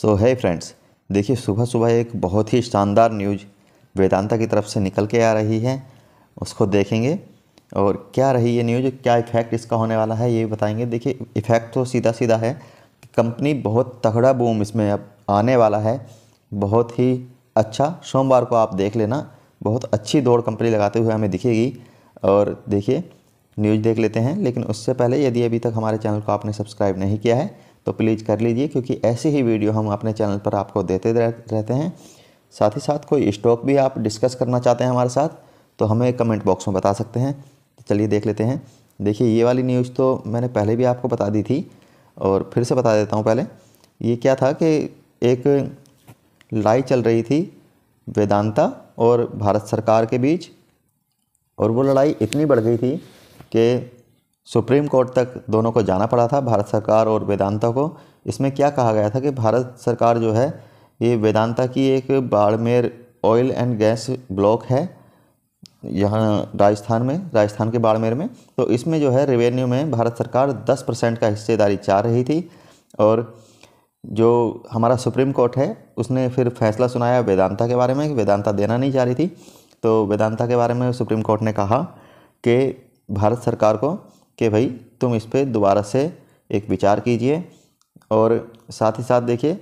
सो है फ्रेंड्स देखिए सुबह सुबह एक बहुत ही शानदार न्यूज वेदांता की तरफ से निकल के आ रही है उसको देखेंगे और क्या रही ये न्यूज क्या इफ़ेक्ट इसका होने वाला है ये भी बताएंगे देखिए इफ़ेक्ट तो सीधा सीधा है कि कंपनी बहुत तगड़ा बूम इसमें अब आने वाला है बहुत ही अच्छा सोमवार को आप देख लेना बहुत अच्छी दौड़ कंपनी लगाते हुए हमें दिखेगी और देखिए न्यूज़ देख लेते हैं लेकिन उससे पहले यदि अभी तक हमारे चैनल को आपने सब्सक्राइब नहीं किया है तो प्लीज़ कर लीजिए क्योंकि ऐसी ही वीडियो हम अपने चैनल पर आपको देते रहते हैं साथ ही साथ कोई स्टॉक भी आप डिस्कस करना चाहते हैं हमारे साथ तो हमें कमेंट बॉक्स में बता सकते हैं तो चलिए देख लेते हैं देखिए ये वाली न्यूज़ तो मैंने पहले भी आपको बता दी थी और फिर से बता देता हूँ पहले ये क्या था कि एक लड़ाई चल रही थी वेदांता और भारत सरकार के बीच और वो लड़ाई इतनी बढ़ गई थी कि सुप्रीम कोर्ट तक दोनों को जाना पड़ा था भारत सरकार और वेदांता को इसमें क्या कहा गया था कि भारत सरकार जो है ये वेदांता की एक Barmer oil and gas block है यहाँ राजस्थान में राजस्थान के बाड़मेर में तो इसमें जो है रेवेन्यू में भारत सरकार 10 परसेंट का हिस्सेदारी चाह रही थी और जो हमारा सुप्रीम कोर्ट है उसने फिर फैसला सुनाया वेदांता के बारे में वेदांता देना नहीं चाह रही थी तो वेदांता के बारे में सुप्रीम कोर्ट ने कहा कि भारत सरकार को कि भाई तुम इस पर दोबारा से एक विचार कीजिए और साथ ही साथ देखिए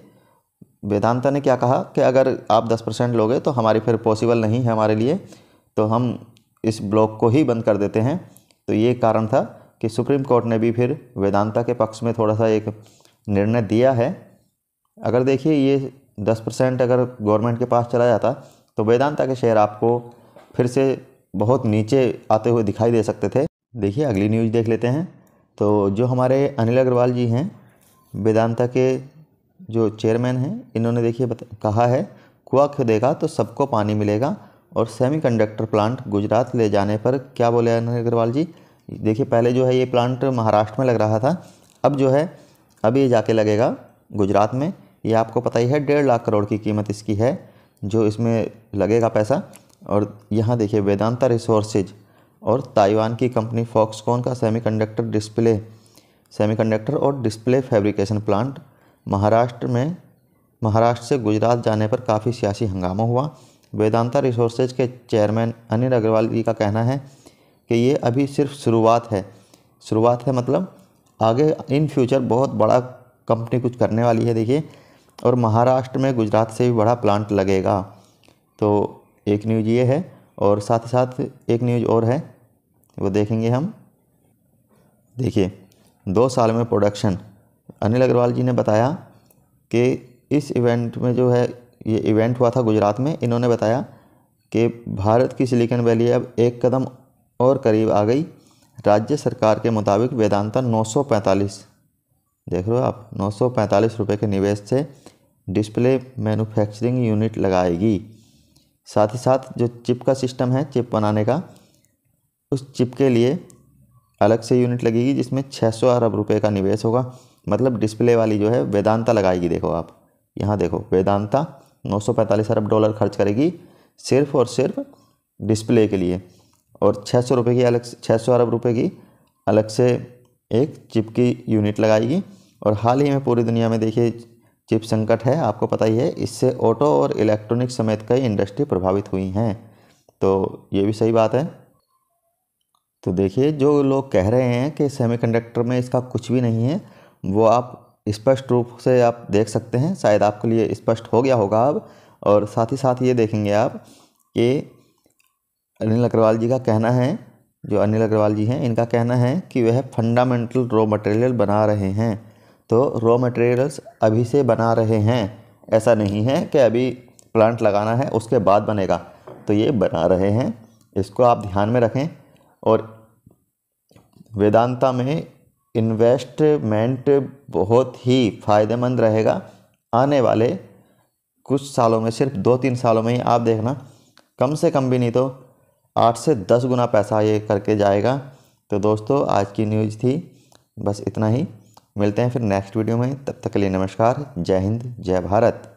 वेदांता ने क्या कहा कि अगर आप 10 परसेंट लोगे तो हमारी फिर पॉसिबल नहीं है हमारे लिए तो हम इस ब्लॉक को ही बंद कर देते हैं तो ये कारण था कि सुप्रीम कोर्ट ने भी फिर वेदांता के पक्ष में थोड़ा सा एक निर्णय दिया है अगर देखिए ये 10 परसेंट अगर गवर्नमेंट के पास चला जाता तो वेदांता के शेयर आपको फिर से बहुत नीचे आते हुए दिखाई दे सकते थे देखिए अगली न्यूज़ देख लेते हैं तो जो हमारे अनिल अग्रवाल जी हैं वेदांता के जो चेयरमैन हैं इन्होंने देखिए कहा है कुआ देगा तो सबको पानी मिलेगा और सेमीकंडक्टर प्लांट गुजरात ले जाने पर क्या बोले अनिल अग्रवाल जी देखिए पहले जो है ये प्लांट महाराष्ट्र में लग रहा था अब जो है अब ये जाके लगेगा गुजरात में ये आपको पता ही है डेढ़ लाख करोड़ की कीमत इसकी है जो इसमें लगेगा पैसा और यहाँ देखिए वेदांता रिसोर्सेज और ताइवान की कंपनी फॉक्सकॉन का सेमीकंडक्टर डिस्प्ले सेमीकंडक्टर और डिस्प्ले फैब्रिकेशन प्लांट महाराष्ट्र में महाराष्ट्र से गुजरात जाने पर काफ़ी सियासी हंगामा हुआ वेदांता रिसोर्सेज के चेयरमैन अनिल अग्रवाल जी का कहना है कि ये अभी सिर्फ शुरुआत है शुरुआत है मतलब आगे इन फ्यूचर बहुत बड़ा कंपनी कुछ करने वाली है देखिए और महाराष्ट्र में गुजरात से भी बड़ा प्लांट लगेगा तो एक न्यूज़ ये है और साथ ही साथ एक न्यूज़ और है वो देखेंगे हम देखिए दो साल में प्रोडक्शन अनिल अग्रवाल जी ने बताया कि इस इवेंट में जो है ये इवेंट हुआ था गुजरात में इन्होंने बताया कि भारत की सिलिकॉन वैली अब एक कदम और करीब आ गई राज्य सरकार के मुताबिक वेदांता 945 देख रहे हो आप 945 रुपए के निवेश से डिस्प्ले मैन्युफैक्चरिंग यूनिट लगाएगी साथ ही साथ जो चिप का सिस्टम है चिप बनाने का उस चिप के लिए अलग से यूनिट लगेगी जिसमें 600 अरब रुपए का निवेश होगा मतलब डिस्प्ले वाली जो है वेदांता लगाएगी देखो आप यहाँ देखो वेदांता 945 अरब डॉलर खर्च करेगी सिर्फ और सिर्फ डिस्प्ले के लिए और छः सौ रुपये की अलग छः सौ अरब रुपये की अलग से एक चिप की यूनिट लगाएगी और हाल ही में पूरी दुनिया में देखिए चिप संकट है आपको पता ही है इससे ऑटो और इलेक्ट्रॉनिक समेत कई इंडस्ट्री प्रभावित हुई हैं तो ये भी सही बात है तो देखिए जो लोग कह रहे हैं कि सेमीकंडक्टर में इसका कुछ भी नहीं है वो आप स्पष्ट रूप से आप देख सकते हैं शायद आपके लिए स्पष्ट हो गया होगा अब और साथ ही साथ ये देखेंगे आप कि अनिल अग्रवाल जी का कहना है जो अनिल अग्रवाल जी हैं इनका कहना है कि वह फंडामेंटल रॉ मटेरियल बना रहे हैं तो रॉ मटेरियल्स अभी से बना रहे हैं ऐसा नहीं है कि अभी प्लांट लगाना है उसके बाद बनेगा तो ये बना रहे हैं इसको आप ध्यान में रखें और वेदांता में इन्वेस्टमेंट बहुत ही फ़ायदेमंद रहेगा आने वाले कुछ सालों में सिर्फ दो तीन सालों में ही आप देखना कम से कम भी नहीं तो आठ से दस गुना पैसा ये करके जाएगा तो दोस्तों आज की न्यूज़ थी बस इतना ही मिलते हैं फिर नेक्स्ट वीडियो में तब तक के लिए नमस्कार जय हिंद जय भारत